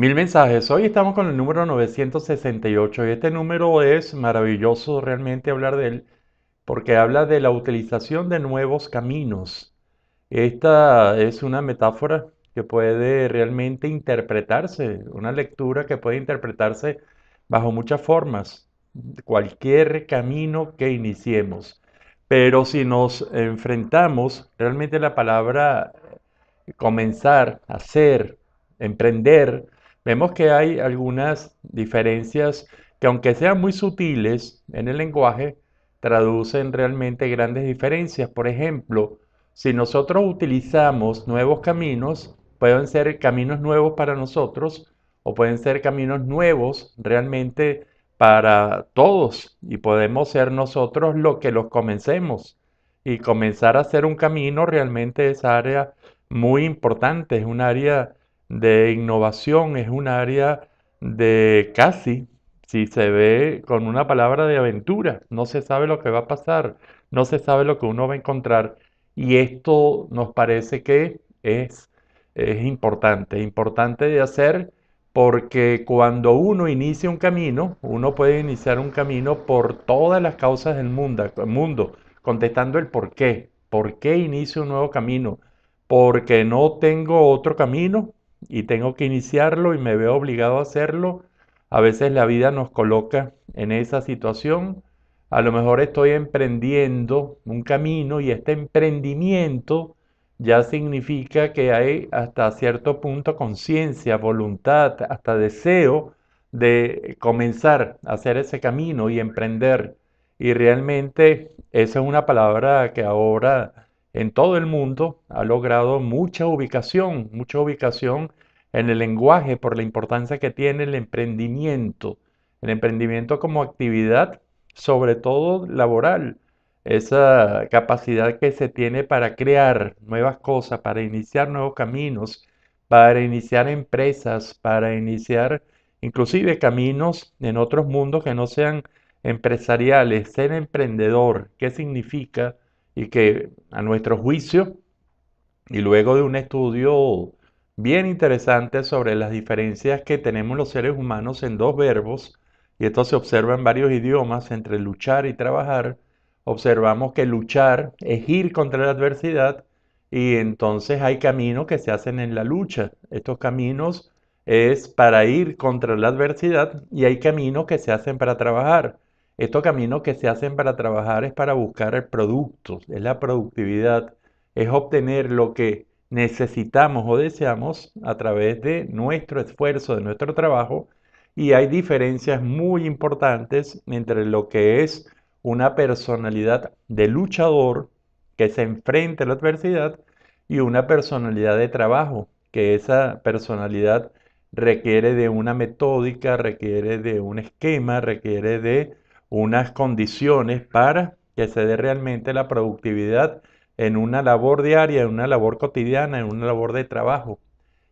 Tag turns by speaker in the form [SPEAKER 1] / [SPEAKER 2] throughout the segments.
[SPEAKER 1] Mil mensajes. Hoy estamos con el número 968 y este número es maravilloso realmente hablar de él porque habla de la utilización de nuevos caminos. Esta es una metáfora que puede realmente interpretarse, una lectura que puede interpretarse bajo muchas formas, cualquier camino que iniciemos. Pero si nos enfrentamos, realmente la palabra comenzar, hacer, emprender, vemos que hay algunas diferencias que aunque sean muy sutiles en el lenguaje, traducen realmente grandes diferencias. Por ejemplo, si nosotros utilizamos nuevos caminos, pueden ser caminos nuevos para nosotros o pueden ser caminos nuevos realmente para todos y podemos ser nosotros los que los comencemos y comenzar a hacer un camino realmente es área muy importante, es un área de innovación, es un área de casi, si se ve con una palabra de aventura, no se sabe lo que va a pasar, no se sabe lo que uno va a encontrar y esto nos parece que es, es importante, importante de hacer porque cuando uno inicia un camino, uno puede iniciar un camino por todas las causas del mundo, mundo contestando el por qué, por qué inicio un nuevo camino, porque no tengo otro camino, y tengo que iniciarlo y me veo obligado a hacerlo. A veces la vida nos coloca en esa situación. A lo mejor estoy emprendiendo un camino y este emprendimiento ya significa que hay hasta cierto punto conciencia, voluntad, hasta deseo de comenzar a hacer ese camino y emprender. Y realmente esa es una palabra que ahora en todo el mundo ha logrado mucha ubicación, mucha ubicación en el lenguaje por la importancia que tiene el emprendimiento, el emprendimiento como actividad, sobre todo laboral, esa capacidad que se tiene para crear nuevas cosas, para iniciar nuevos caminos, para iniciar empresas, para iniciar inclusive caminos en otros mundos que no sean empresariales, ser emprendedor, ¿qué significa? y que a nuestro juicio, y luego de un estudio bien interesante sobre las diferencias que tenemos los seres humanos en dos verbos, y esto se observa en varios idiomas, entre luchar y trabajar, observamos que luchar es ir contra la adversidad y entonces hay caminos que se hacen en la lucha. Estos caminos es para ir contra la adversidad y hay caminos que se hacen para trabajar. Estos caminos que se hacen para trabajar es para buscar el producto, es la productividad, es obtener lo que necesitamos o deseamos a través de nuestro esfuerzo, de nuestro trabajo, y hay diferencias muy importantes entre lo que es una personalidad de luchador que se enfrenta a la adversidad y una personalidad de trabajo, que esa personalidad requiere de una metódica, requiere de un esquema, requiere de unas condiciones para que se dé realmente la productividad en una labor diaria, en una labor cotidiana, en una labor de trabajo.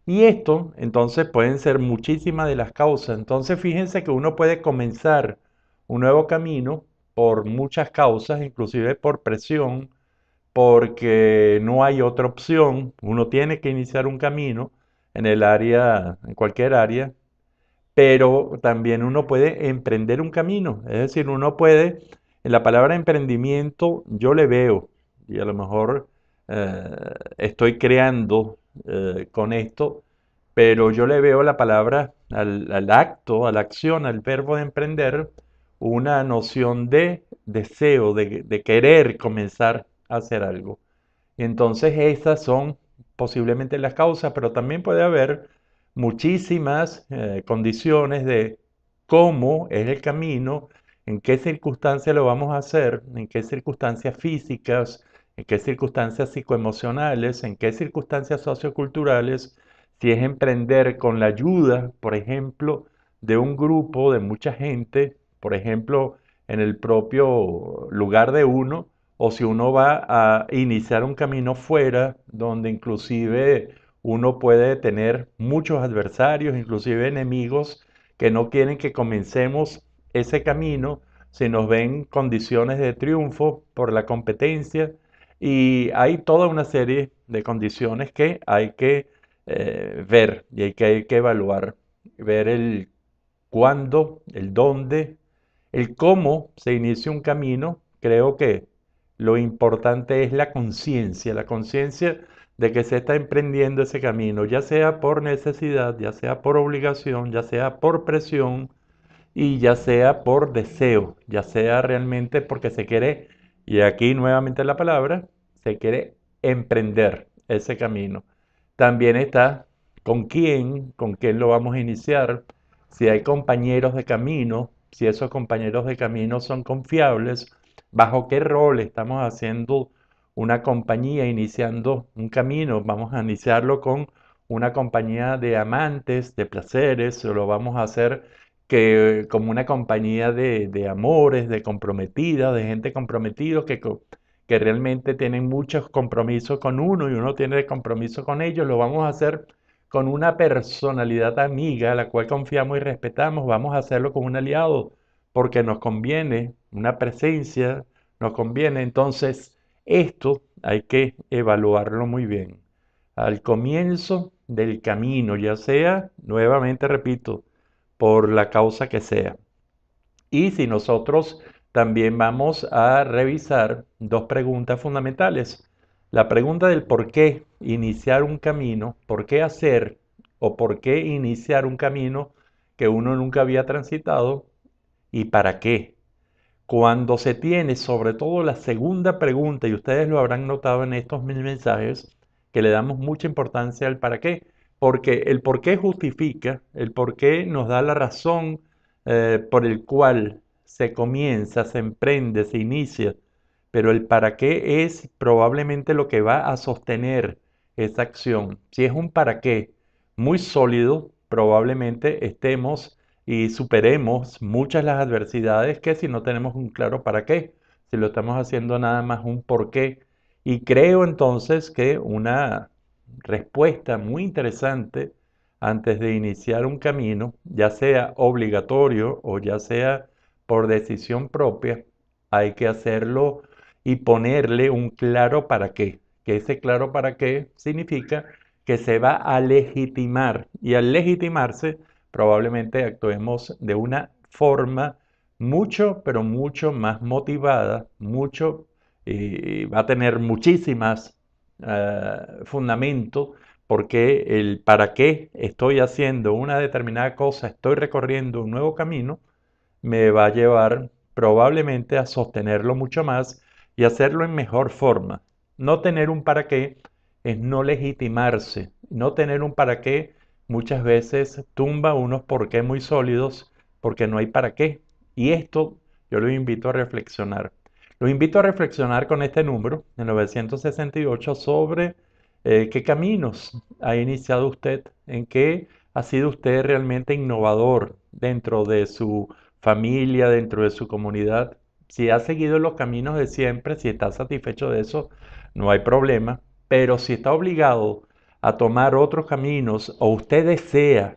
[SPEAKER 1] Y esto, entonces, pueden ser muchísimas de las causas. Entonces, fíjense que uno puede comenzar un nuevo camino por muchas causas, inclusive por presión, porque no hay otra opción. Uno tiene que iniciar un camino en el área, en cualquier área, pero también uno puede emprender un camino, es decir, uno puede, en la palabra emprendimiento yo le veo, y a lo mejor eh, estoy creando eh, con esto, pero yo le veo la palabra al, acto, a la acción, al verbo de emprender, una noción de deseo, de, de, querer comenzar a hacer algo. Entonces esas son posiblemente las causas, pero también puede haber muchísimas eh, condiciones de cómo es el camino, en qué circunstancias lo vamos a hacer, en qué circunstancias físicas, en qué circunstancias psicoemocionales, en qué circunstancias socioculturales, si es emprender con la ayuda, por ejemplo, de un grupo, de mucha gente, por ejemplo, en el propio lugar de uno, o si uno va a iniciar un camino fuera, donde inclusive uno puede tener muchos adversarios, inclusive enemigos, que no quieren que comencemos ese camino si nos ven condiciones de triunfo por la competencia y hay toda una serie de condiciones que hay que eh, ver y hay que evaluar, ver el cuándo, el dónde, el cómo se inicia un camino. Creo que lo importante es la conciencia, la conciencia de que se está emprendiendo ese camino, ya sea por necesidad, ya sea por obligación, ya sea por presión y ya sea por deseo, ya sea realmente porque se quiere, y aquí nuevamente la palabra, se quiere emprender ese camino. También está con quién, con quién lo vamos a iniciar, si hay compañeros de camino, si esos compañeros de camino son confiables, bajo qué rol estamos haciendo una compañía, iniciando un camino, vamos a iniciarlo con una compañía de amantes, de placeres, lo vamos a hacer que, como una compañía de, amores, de comprometidas, de gente comprometida que, que realmente tienen muchos compromisos con uno y uno tiene compromiso con ellos, lo vamos a hacer con una personalidad amiga, a la cual confiamos y respetamos, vamos a hacerlo con un aliado, porque nos conviene una presencia, nos conviene. Entonces, esto hay que evaluarlo muy bien. Al comienzo del camino, ya sea, nuevamente repito, por la causa que sea. Y si nosotros también vamos a revisar dos preguntas fundamentales. La pregunta del por qué iniciar un camino, por qué hacer o por qué iniciar un camino que uno nunca había transitado y para qué. Cuando se tiene, sobre todo la segunda pregunta, y ustedes lo habrán notado en estos mil mensajes, que le damos mucha importancia al para qué, porque el por qué justifica, el por qué nos da la razón eh, por el cual se comienza, se emprende, se inicia, pero el para qué es probablemente lo que va a sostener esa acción. Si es un para qué muy sólido, probablemente estemos y superemos muchas las adversidades que si no tenemos un claro para qué, si lo estamos haciendo nada más un por qué. Y creo entonces que una respuesta muy interesante antes de iniciar un camino, ya sea obligatorio o ya sea por decisión propia, hay que hacerlo y ponerle un claro para qué. Que ese claro para qué significa que se va a legitimar. Y al legitimarse probablemente actuemos de una forma mucho, pero mucho más motivada, mucho, y eh, va a tener muchísimas ah, fundamentos, porque el para qué estoy haciendo una determinada cosa, estoy recorriendo un nuevo camino, me va a llevar probablemente a sostenerlo mucho más y hacerlo en mejor forma. No tener un para qué es no legitimarse, no tener un para qué muchas veces tumba unos por qué muy sólidos porque no hay para qué. Y esto yo lo invito a reflexionar. lo invito a reflexionar con este número, de 968, sobre eh, qué caminos ha iniciado usted, en qué ha sido usted realmente innovador dentro de su familia, dentro de su comunidad. Si ha seguido los caminos de siempre, si está satisfecho de eso, no hay problema. Pero si está obligado a tomar otros caminos o usted desea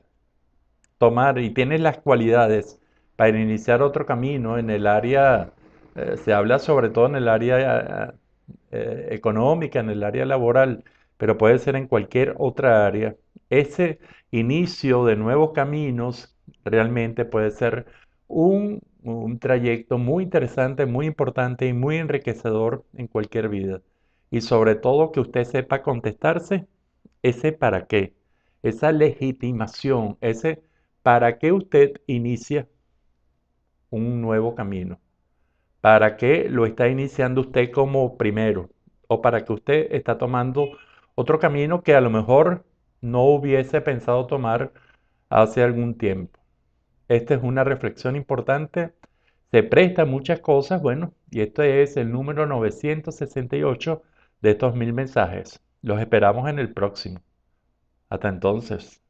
[SPEAKER 1] tomar y tiene las cualidades para iniciar otro camino en el área, eh, se habla sobre todo en el área eh, económica, en el área laboral, pero puede ser en cualquier otra área, ese inicio de nuevos caminos realmente puede ser un, un trayecto muy interesante, muy importante y muy enriquecedor en cualquier vida. Y sobre todo que usted sepa contestarse ese para qué, esa legitimación, ese para qué usted inicia un nuevo camino, para qué lo está iniciando usted como primero, o para que usted está tomando otro camino que a lo mejor no hubiese pensado tomar hace algún tiempo. Esta es una reflexión importante. Se presta muchas cosas, bueno, y este es el número 968 de estos mil mensajes. Los esperamos en el próximo. Hasta entonces.